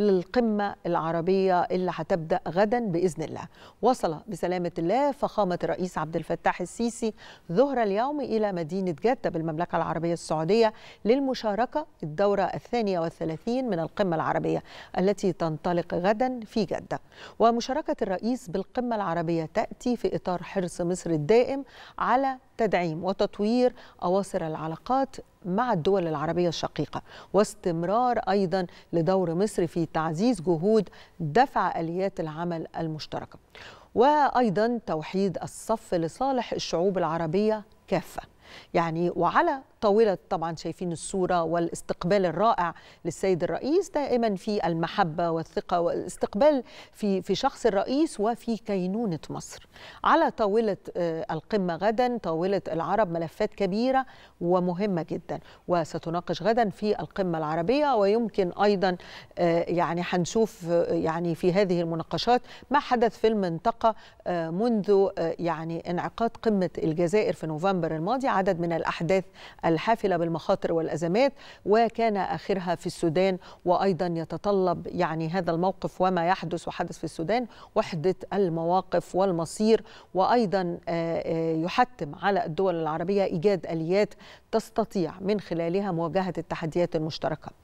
للقمة العربية اللي هتبدأ غدا بإذن الله وصل بسلامة الله فخامة الرئيس عبد الفتاح السيسي ظهر اليوم إلى مدينة جدة بالمملكة العربية السعودية للمشاركة في الدورة الثانية والثلاثين من القمة العربية التي تنطلق غدا في جدة ومشاركة الرئيس بالقمة العربية تأتي في إطار حرص مصر الدائم على تدعيم وتطوير أواصر العلاقات مع الدول العربية الشقيقة واستمرار أيضا لدور مصر في تعزيز جهود دفع آليات العمل المشتركة وأيضا توحيد الصف لصالح الشعوب العربية كافة يعني وعلى طاولة طبعا شايفين الصورة والاستقبال الرائع للسيد الرئيس دائما في المحبة والثقة والاستقبال في في شخص الرئيس وفي كينونة مصر على طاولة آه، القمة غدا طاولة العرب ملفات كبيرة ومهمة جدا وستناقش غدا في القمة العربية ويمكن أيضا آه، يعني هنشوف آه، يعني في هذه المناقشات ما حدث في المنطقة منذ يعني انعقاد قمة الجزائر في نوفمبر الماضي عدد من الأحداث الحافلة بالمخاطر والأزمات وكان آخرها في السودان وأيضا يتطلب يعني هذا الموقف وما يحدث وحدث في السودان وحدة المواقف والمصير وأيضا آه، آه، يحتم على الدول العربية إيجاد آليات تستطيع من خلالها مواجهة التحديات المشتركة